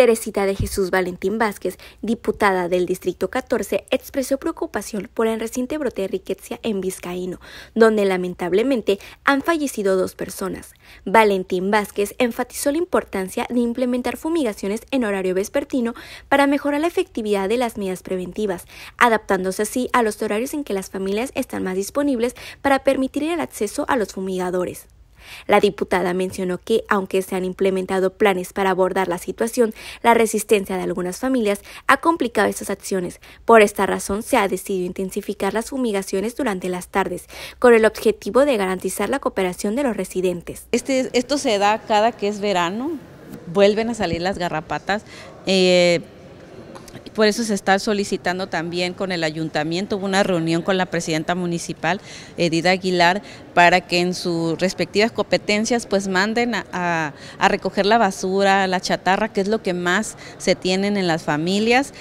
Teresita de Jesús Valentín Vázquez, diputada del Distrito 14, expresó preocupación por el reciente brote de riqueza en Vizcaíno, donde lamentablemente han fallecido dos personas. Valentín Vázquez enfatizó la importancia de implementar fumigaciones en horario vespertino para mejorar la efectividad de las medidas preventivas, adaptándose así a los horarios en que las familias están más disponibles para permitir el acceso a los fumigadores. La diputada mencionó que, aunque se han implementado planes para abordar la situación, la resistencia de algunas familias ha complicado estas acciones. Por esta razón, se ha decidido intensificar las fumigaciones durante las tardes, con el objetivo de garantizar la cooperación de los residentes. Este, esto se da cada que es verano, vuelven a salir las garrapatas. Eh, por eso se está solicitando también con el ayuntamiento, hubo una reunión con la presidenta municipal, Edida Aguilar, para que en sus respectivas competencias pues manden a, recoger la basura, la chatarra, que es lo que más se tienen en las familias.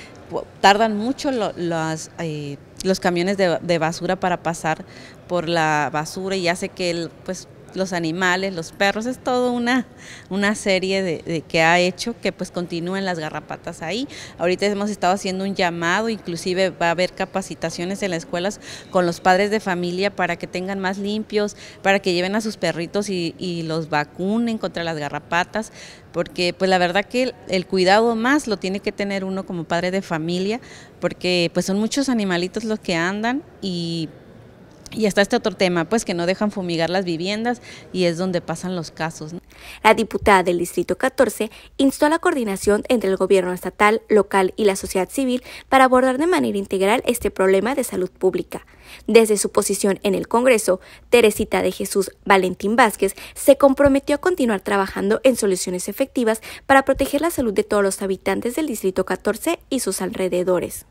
Tardan mucho eh, los camiones de, basura para pasar por la basura y hace que el, pues los animales, los perros, es toda una, una serie de, que ha hecho que pues continúen las garrapatas ahí. Ahorita hemos estado haciendo un llamado, inclusive va a haber capacitaciones en las escuelas con los padres de familia para que tengan más limpios, para que lleven a sus perritos y, los vacunen contra las garrapatas, porque pues la verdad que el, el, cuidado más lo tiene que tener uno como padre de familia, porque pues son muchos animalitos los que andan y y está este otro tema, pues que no dejan fumigar las viviendas y es donde pasan los casos. La diputada del Distrito 14 instó a la coordinación entre el gobierno estatal, local y la sociedad civil para abordar de manera integral este problema de salud pública. Desde su posición en el Congreso, Teresita de Jesús Valentín Vázquez se comprometió a continuar trabajando en soluciones efectivas para proteger la salud de todos los habitantes del Distrito 14 y sus alrededores.